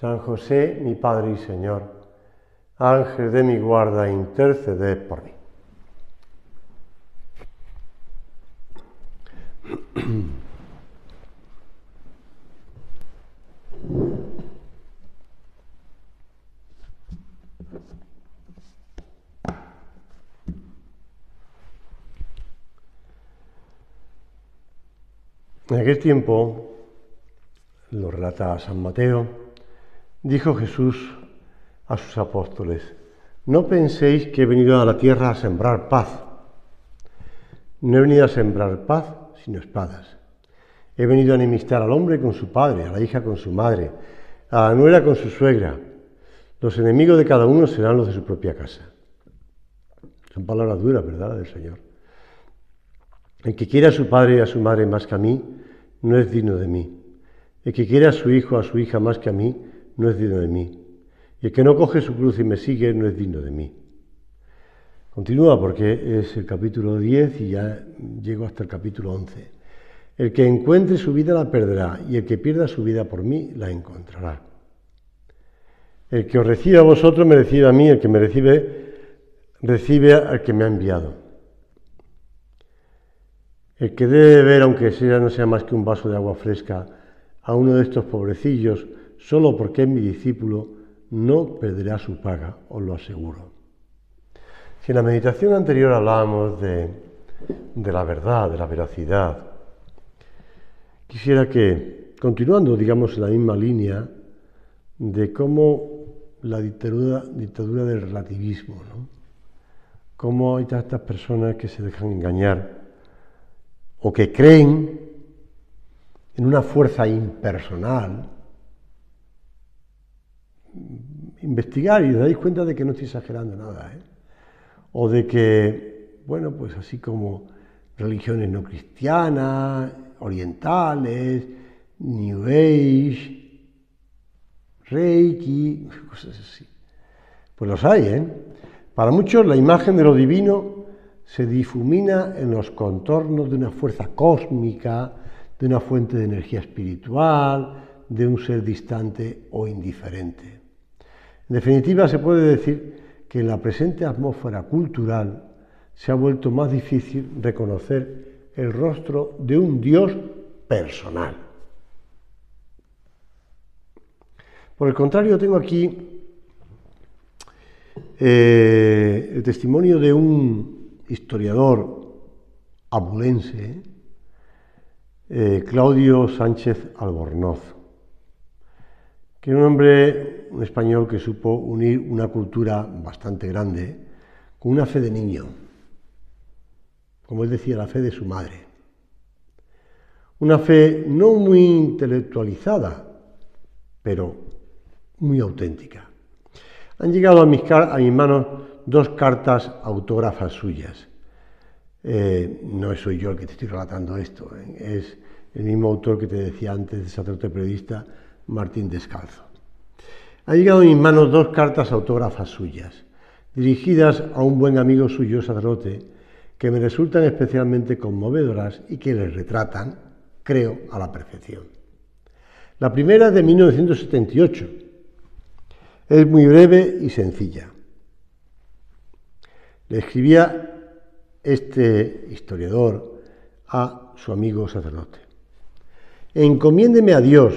San José, mi Padre y Señor, Ángel de mi guarda, intercede por mí. En aquel tiempo, lo relata San Mateo, Dijo Jesús a sus apóstoles, no penséis que he venido a la tierra a sembrar paz. No he venido a sembrar paz, sino espadas. He venido a enemistar al hombre con su padre, a la hija con su madre, a la nuera con su suegra. Los enemigos de cada uno serán los de su propia casa. Son palabras duras, ¿verdad?, del Señor. El que quiera a su padre y a su madre más que a mí, no es digno de mí. El que quiera a su hijo o a su hija más que a mí, no es digno de mí. Y el que no coge su cruz y me sigue no es digno de mí. Continúa porque es el capítulo 10 y ya llego hasta el capítulo 11. El que encuentre su vida la perderá y el que pierda su vida por mí la encontrará. El que os recibe a vosotros me recibe a mí, el que me recibe recibe al que me ha enviado. El que debe ver, aunque sea no sea más que un vaso de agua fresca, a uno de estos pobrecillos, solo porque es mi discípulo, no perderá su paga, os lo aseguro. Si en la meditación anterior hablábamos de, la verdad, de la veracidad, quisiera que, continuando, digamos, en la misma línea de cómo la dictadura, del relativismo, cómo hay tantas personas que se dejan engañar o que creen en una fuerza impersonal, investigar y os dais cuenta de que no estoy exagerando nada. ¿eh? O de que, bueno, pues así como religiones no cristianas, orientales, New Age, Reiki, cosas así. Pues los hay, ¿eh? Para muchos la imagen de lo divino se difumina en los contornos de una fuerza cósmica, de una fuente de energía espiritual, de un ser distante o indiferente. En definitiva, se puede decir que en la presente atmósfera cultural se ha vuelto más difícil reconocer el rostro de un Dios personal. Por el contrario, tengo aquí eh, el testimonio de un historiador abulense, eh, Claudio Sánchez Albornoz que un hombre, un español que supo unir una cultura bastante grande con una fe de niño, como él decía, la fe de su madre. Una fe no muy intelectualizada, pero muy auténtica. Han llegado a mis, a manos dos cartas autógrafas suyas. Eh, no soy yo el que te estoy relatando esto, ¿eh? es el mismo autor que te decía antes, de sacerdote periodista, Martín Descalzo. Ha llegado en mis manos dos cartas autógrafas suyas, dirigidas a un buen amigo suyo sacerdote, que me resultan especialmente conmovedoras y que les retratan, creo, a la perfección. La primera de 1978. Es muy breve y sencilla. Le escribía este historiador a su amigo sacerdote. Encomiéndeme a Dios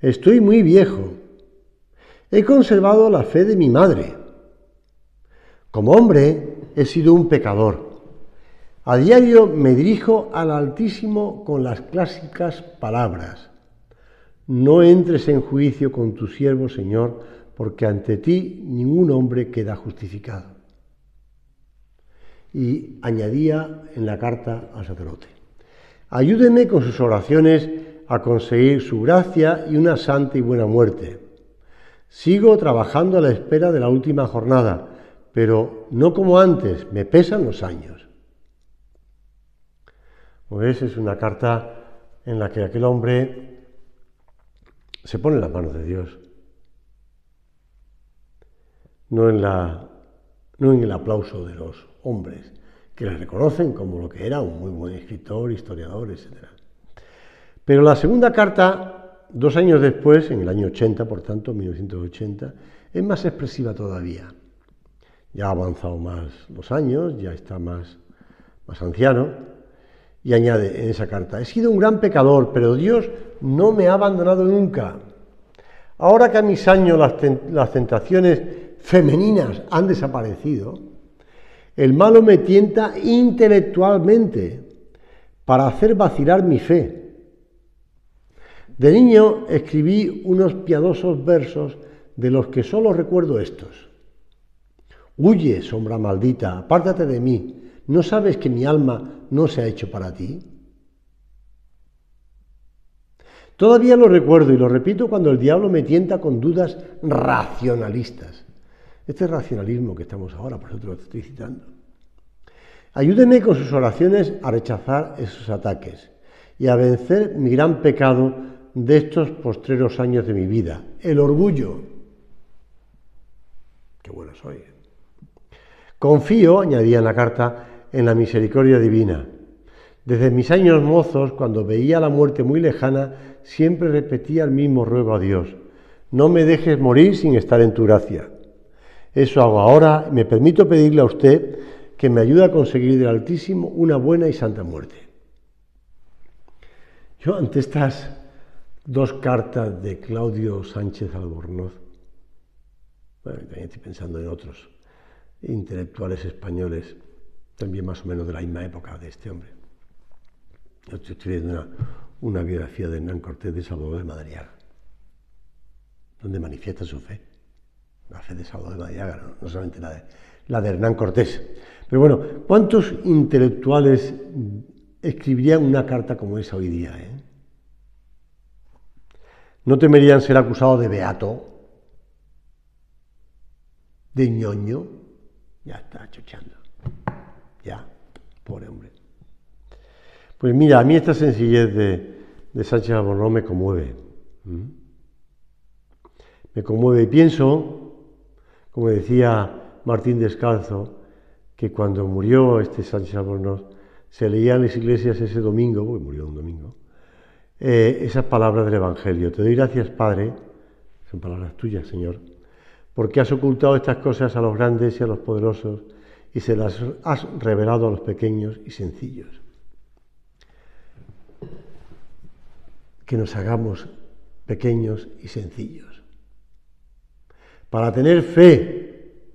Estoy muy viejo. He conservado la fe de mi madre. Como hombre he sido un pecador. A diario me dirijo al Altísimo con las clásicas palabras. No entres en juicio con tu siervo, Señor, porque ante ti ningún hombre queda justificado. Y añadía en la carta al sacerdote, ayúdeme con sus oraciones a conseguir su gracia y una santa y buena muerte. Sigo trabajando a la espera de la última jornada, pero no como antes, me pesan los años. Pues es una carta en la que aquel hombre se pone en las manos de Dios, no en, la, no en el aplauso de los hombres, que le reconocen como lo que era, un muy buen escritor, historiador, etcétera. Pero la segunda carta, dos años después, en el año 80, por tanto, 1980, es más expresiva todavía. Ya ha avanzado más los años, ya está más, más anciano, y añade en esa carta, he sido un gran pecador, pero Dios no me ha abandonado nunca. Ahora que a mis años las, las tentaciones femeninas han desaparecido, el malo me tienta intelectualmente para hacer vacilar mi fe de niño escribí unos piadosos versos de los que solo recuerdo estos. Huye, sombra maldita, apártate de mí, ¿no sabes que mi alma no se ha hecho para ti? Todavía lo recuerdo y lo repito cuando el diablo me tienta con dudas racionalistas. Este racionalismo que estamos ahora, por eso te lo estoy citando. Ayúdeme con sus oraciones a rechazar esos ataques y a vencer mi gran pecado de estos postreros años de mi vida. El orgullo. Qué bueno soy. ¿eh? Confío, añadía en la carta, en la misericordia divina. Desde mis años mozos, cuando veía la muerte muy lejana, siempre repetía el mismo ruego a Dios. No me dejes morir sin estar en tu gracia. Eso hago ahora. y Me permito pedirle a usted que me ayude a conseguir del Altísimo una buena y santa muerte. Yo ante estas dos cartas de Claudio Sánchez Albornoz, bueno, también estoy pensando en otros intelectuales españoles, también más o menos de la misma época de este hombre. Yo estoy escribiendo una, biografía de Hernán Cortés de Salvador de Madariaga, donde manifiesta su fe. La fe de Salvador de Madariaga, no, solamente la de, la de Hernán Cortés. Pero bueno, ¿cuántos intelectuales escribirían una carta como esa hoy día? Eh? no temerían ser acusados de beato, de ñoño. Ya está chochando. Ya, pobre hombre. Pues mira, a mí esta sencillez de, de Sánchez Albornoz me conmueve. ¿Mm? Me conmueve. y Pienso, como decía Martín Descalzo, que cuando murió este Sánchez Albornoz, se leía en las iglesias ese domingo, porque murió un domingo, eh, esas palabras del Evangelio. Te doy gracias, Padre, son palabras tuyas, Señor, porque has ocultado estas cosas a los grandes y a los poderosos y se las has revelado a los pequeños y sencillos. Que nos hagamos pequeños y sencillos. Para tener fe,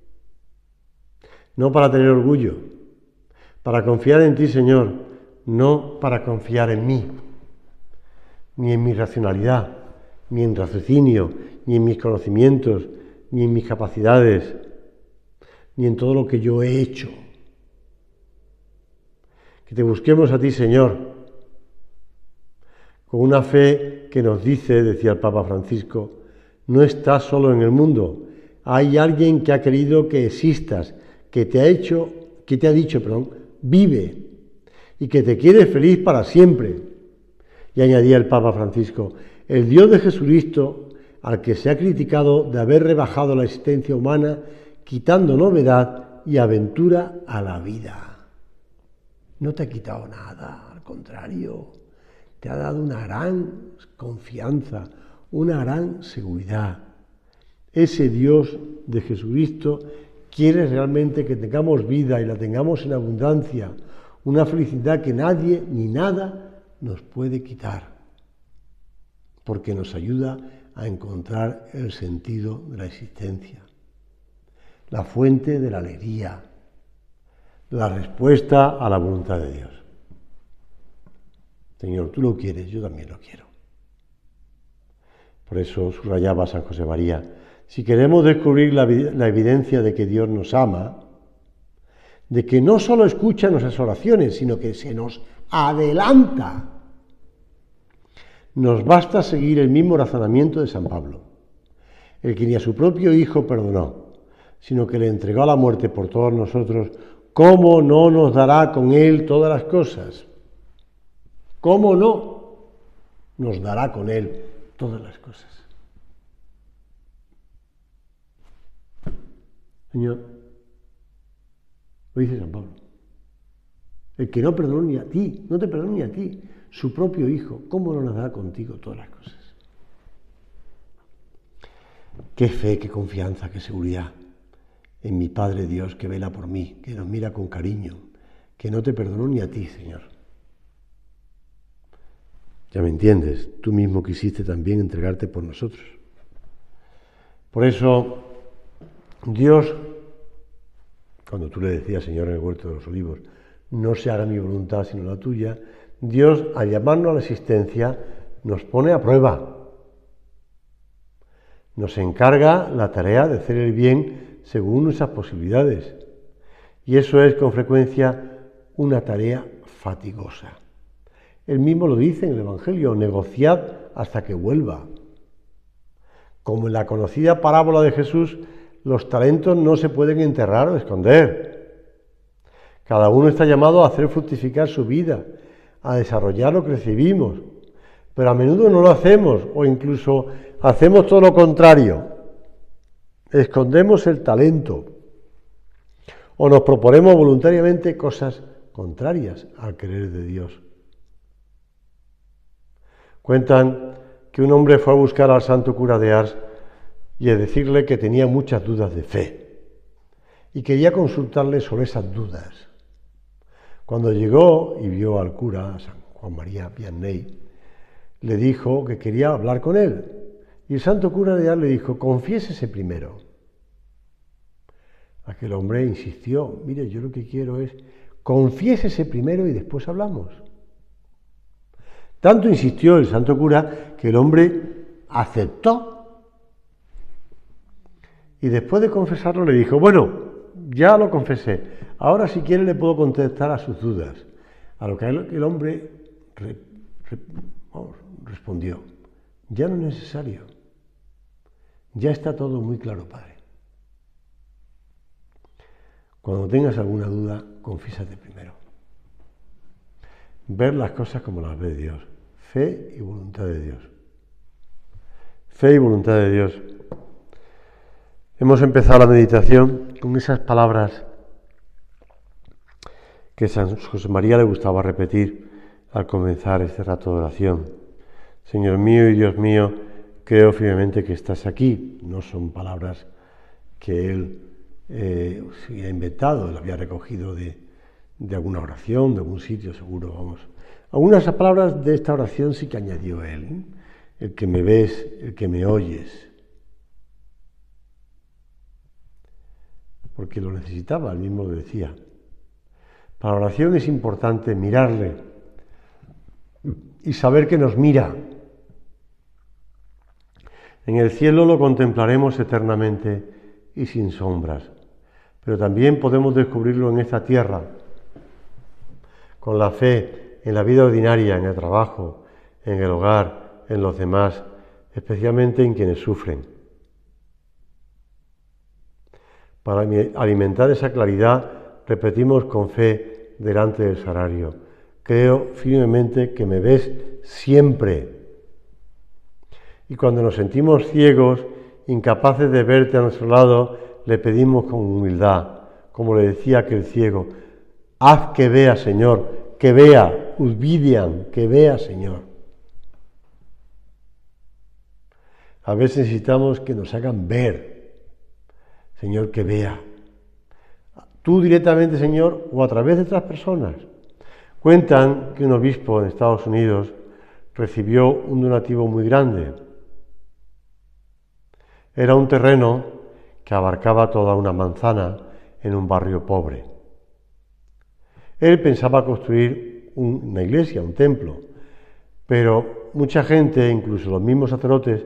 no para tener orgullo. Para confiar en ti, Señor, no para confiar en mí ni en mi racionalidad, ni en raciocinio, ni en mis conocimientos, ni en mis capacidades, ni en todo lo que yo he hecho. Que te busquemos a ti, Señor, con una fe que nos dice, decía el Papa Francisco, no estás solo en el mundo, hay alguien que ha querido que existas, que te ha hecho, que te ha dicho, perdón, vive y que te quiere feliz para siempre. Y añadía el Papa Francisco, el Dios de Jesucristo, al que se ha criticado de haber rebajado la existencia humana, quitando novedad y aventura a la vida. No te ha quitado nada, al contrario, te ha dado una gran confianza, una gran seguridad. Ese Dios de Jesucristo quiere realmente que tengamos vida y la tengamos en abundancia, una felicidad que nadie ni nada nos puede quitar, porque nos ayuda a encontrar el sentido de la existencia, la fuente de la alegría, la respuesta a la voluntad de Dios. Señor, tú lo quieres, yo también lo quiero. Por eso subrayaba San José María, si queremos descubrir la, evidencia de que Dios nos ama, de que no solo escucha nuestras oraciones, sino que se nos adelanta. Nos basta seguir el mismo razonamiento de San Pablo, el que ni a su propio Hijo perdonó, sino que le entregó a la muerte por todos nosotros, ¿cómo no nos dará con Él todas las cosas? ¿Cómo no nos dará con Él todas las cosas? Señor, lo dice San Pablo. El que no perdonó ni a ti, no te perdonó ni a ti, su propio hijo, ¿cómo no nos da contigo todas las cosas? Qué fe, qué confianza, qué seguridad en mi Padre Dios que vela por mí, que nos mira con cariño, que no te perdonó ni a ti, Señor. Ya me entiendes, tú mismo quisiste también entregarte por nosotros. Por eso, Dios, cuando tú le decías, Señor, en el huerto de los olivos, no se haga mi voluntad sino la tuya, Dios al llamarnos a la existencia nos pone a prueba. Nos encarga la tarea de hacer el bien según nuestras posibilidades. Y eso es con frecuencia una tarea fatigosa. Él mismo lo dice en el Evangelio, negociad hasta que vuelva. Como en la conocida parábola de Jesús, los talentos no se pueden enterrar o esconder. Cada uno está llamado a hacer fructificar su vida, a desarrollar lo que recibimos, pero a menudo no lo hacemos o incluso hacemos todo lo contrario. Escondemos el talento o nos proponemos voluntariamente cosas contrarias al querer de Dios. Cuentan que un hombre fue a buscar al santo cura de Ars y a decirle que tenía muchas dudas de fe y quería consultarle sobre esas dudas. Cuando llegó y vio al cura, San Juan María Vianney, le dijo que quería hablar con él. Y el santo cura de le dijo, confiésese primero. Aquel hombre insistió, mire, yo lo que quiero es, confiésese primero y después hablamos. Tanto insistió el santo cura que el hombre aceptó. Y después de confesarlo le dijo, bueno, ya lo confesé. Ahora si quiere le puedo contestar a sus dudas. A lo que el hombre oh, respondió, ya no es necesario. Ya está todo muy claro, Padre. Cuando tengas alguna duda, confísate primero. Ver las cosas como las ve Dios. Fe y voluntad de Dios. Fe y voluntad de Dios. Hemos empezado la meditación con esas palabras que San José María le gustaba repetir al comenzar este rato de oración. Señor mío y Dios mío, creo firmemente que estás aquí. No son palabras que él eh, se había inventado, lo había recogido de, alguna oración, de algún sitio, seguro, vamos. Algunas palabras de esta oración sí que añadió él. ¿eh? El que me ves, el que me oyes porque lo necesitaba, él mismo lo decía. Para oración es importante mirarle y saber que nos mira. En el cielo lo contemplaremos eternamente y sin sombras, pero también podemos descubrirlo en esta tierra, con la fe en la vida ordinaria, en el trabajo, en el hogar, en los demás, especialmente en quienes sufren. Para alimentar esa claridad, repetimos con fe delante del salario. Creo firmemente que me ves siempre. Y cuando nos sentimos ciegos, incapaces de verte a nuestro lado, le pedimos con humildad, como le decía aquel ciego, haz que vea, Señor, que vea, udvidian, que vea, Señor. A veces necesitamos que nos hagan ver, Señor, que vea. Tú directamente, Señor, o a través de otras personas. Cuentan que un obispo en Estados Unidos recibió un donativo muy grande. Era un terreno que abarcaba toda una manzana en un barrio pobre. Él pensaba construir una iglesia, un templo, pero mucha gente, incluso los mismos sacerdotes,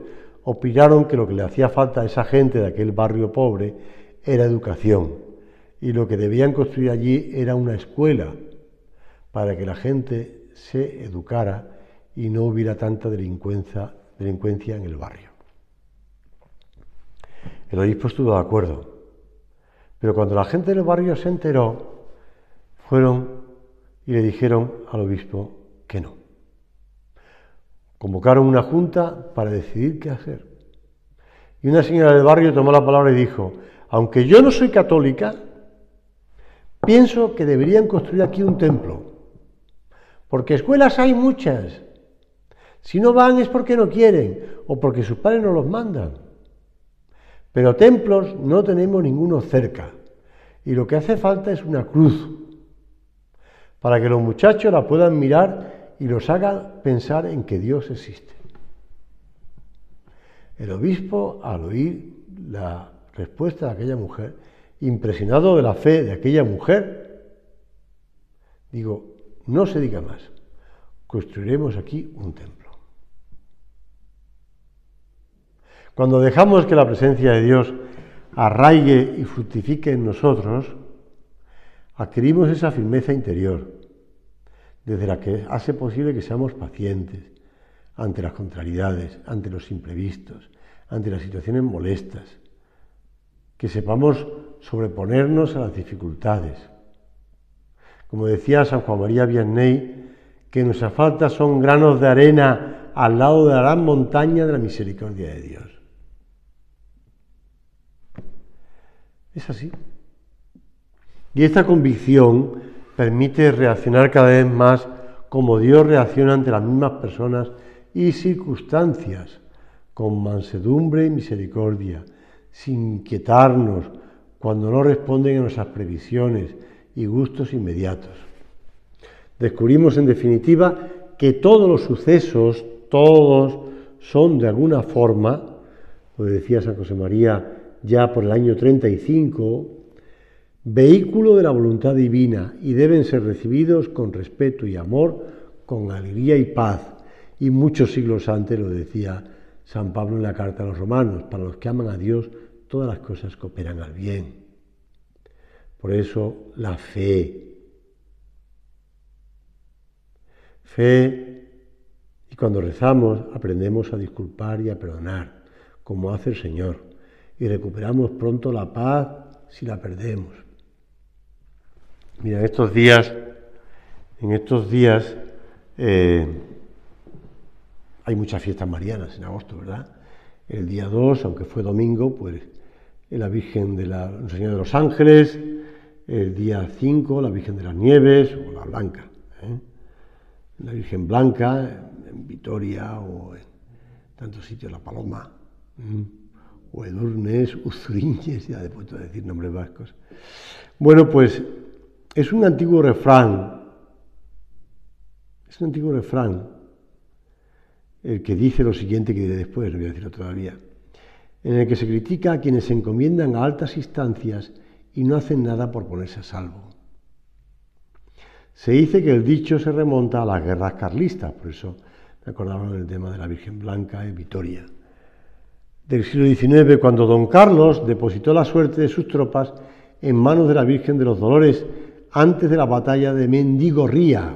opinaron que lo que le hacía falta a esa gente de aquel barrio pobre era educación y lo que debían construir allí era una escuela para que la gente se educara y no hubiera tanta delincuencia, delincuencia en el barrio. El obispo estuvo de acuerdo, pero cuando la gente del barrio se enteró, fueron y le dijeron al obispo que no. Convocaron una junta para decidir qué hacer. Y una señora del barrio tomó la palabra y dijo, aunque yo no soy católica, pienso que deberían construir aquí un templo. Porque escuelas hay muchas. Si no van es porque no quieren o porque sus padres no los mandan. Pero templos no tenemos ninguno cerca. Y lo que hace falta es una cruz para que los muchachos la puedan mirar y los haga pensar en que Dios existe. El obispo, al oír la respuesta de aquella mujer, impresionado de la fe de aquella mujer, digo, no se diga más, construiremos aquí un templo. Cuando dejamos que la presencia de Dios arraigue y fructifique en nosotros, adquirimos esa firmeza interior desde la que hace posible que seamos pacientes ante las contrariedades, ante los imprevistos, ante las situaciones molestas, que sepamos sobreponernos a las dificultades. Como decía San Juan María Vianney, que nuestras faltas son granos de arena al lado de la gran montaña de la misericordia de Dios. Es así. Y esta convicción permite reaccionar cada vez más como Dios reacciona ante las mismas personas y circunstancias, con mansedumbre y misericordia, sin inquietarnos cuando no responden a nuestras previsiones y gustos inmediatos. Descubrimos en definitiva que todos los sucesos, todos son de alguna forma, lo decía San José María ya por el año 35, vehículo de la voluntad divina y deben ser recibidos con respeto y amor, con alegría y paz. Y muchos siglos antes lo decía San Pablo en la carta a los romanos, para los que aman a Dios, todas las cosas cooperan al bien. Por eso la fe. Fe, y cuando rezamos aprendemos a disculpar y a perdonar, como hace el Señor, y recuperamos pronto la paz si la perdemos. Mira, estos días, en estos días eh, hay muchas fiestas marianas en agosto, ¿verdad? El día 2, aunque fue domingo, pues la Virgen de la Señora de los Ángeles, el día 5, la Virgen de las Nieves o la Blanca. ¿eh? La Virgen Blanca en Vitoria o en tantos sitios, La Paloma, o Edurnes, Uzuriñes, ya puesto a decir nombres vascos. Bueno, pues es un antiguo refrán, es un antiguo refrán, el que dice lo siguiente que diré después, no voy a decirlo todavía, en el que se critica a quienes se encomiendan a altas instancias y no hacen nada por ponerse a salvo. Se dice que el dicho se remonta a las guerras carlistas, por eso me el del tema de la Virgen Blanca en Vitoria. Del siglo XIX, cuando don Carlos depositó la suerte de sus tropas en manos de la Virgen de los Dolores, antes de la batalla de Mendigorría.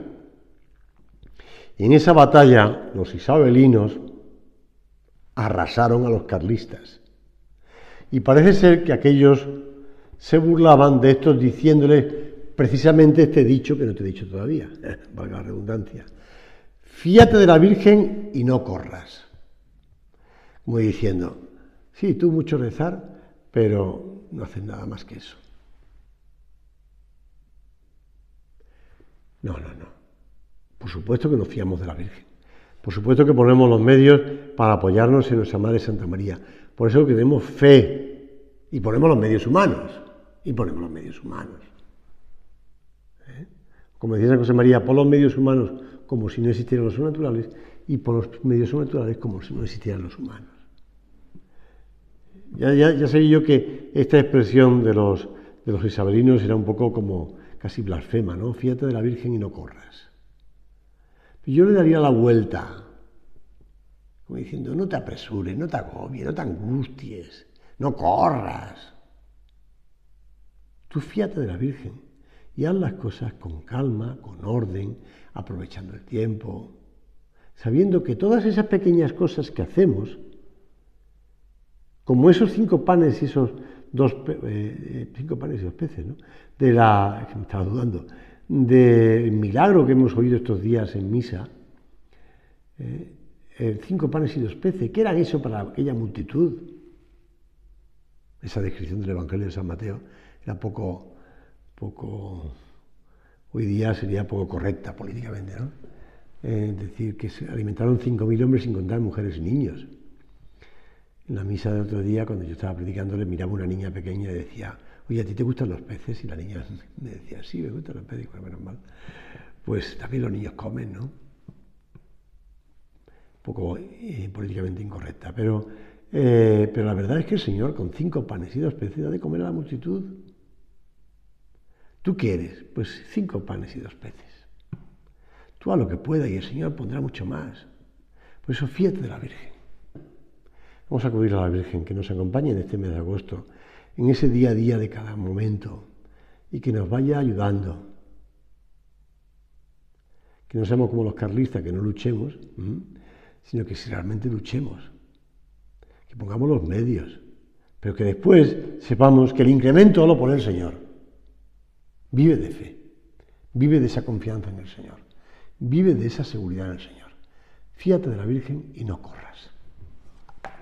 En esa batalla, los isabelinos arrasaron a los carlistas. Y parece ser que aquellos se burlaban de estos diciéndoles precisamente este dicho que no te he dicho todavía, valga la redundancia. Fíate de la Virgen y no corras. Muy diciendo, sí, tú mucho rezar, pero no haces nada más que eso. No, no, no. Por supuesto que nos fiamos de la Virgen. Por supuesto que ponemos los medios para apoyarnos en nuestra Madre Santa María. Por eso que tenemos fe y ponemos los medios humanos. Y ponemos los medios humanos. ¿Eh? Como decía San José María, pon los medios humanos como si no existieran los naturales y por los medios naturales como si no existieran los humanos. Ya, sé yo que esta expresión de los isabelinos era un poco como casi blasfema, ¿no? Fíjate de la Virgen y no corras. Yo le daría la vuelta, como diciendo, no te apresures, no te agobies, no te angusties, no corras. Tú fíjate de la Virgen y haz las cosas con calma, con orden, aprovechando el tiempo, sabiendo que todas esas pequeñas cosas que hacemos, como esos cinco panes y esos dos, eh, eh, cinco panes y dos peces, ¿no? De la, estaba dudando, del milagro que hemos oído estos días en misa, eh, eh, cinco panes y dos peces, ¿qué era eso para aquella multitud? Esa descripción del Evangelio de San Mateo era poco, poco, hoy día sería poco correcta políticamente, ¿no? decir que se alimentaron cinco mil hombres sin contar mujeres y niños. En la misa del otro día, cuando yo estaba predicando, le miraba una niña pequeña y decía, oye, ¿a ti te gustan los peces? Y la niña me decía, sí, me gustan los peces. Y menos mal. Pues también los niños comen, ¿no? Un poco eh, políticamente incorrecta, pero, eh, pero la verdad es que el Señor, con cinco panes y dos peces, da de comer a la multitud. ¿Tú quieres? Pues cinco panes y dos peces. Tú a lo que pueda y el Señor pondrá mucho más. Por eso fíjate de la Virgen. Vamos a acudir a la Virgen, que nos acompañe en este mes de agosto, en ese día a día de cada momento, y que nos vaya ayudando. Que no seamos como los carlistas, que no luchemos, sino que si realmente luchemos, que pongamos los medios, pero que después sepamos que el incremento lo pone el Señor. Vive de fe, vive de esa confianza en el Señor, vive de esa seguridad en el Señor. Fíate de la Virgen y no corras.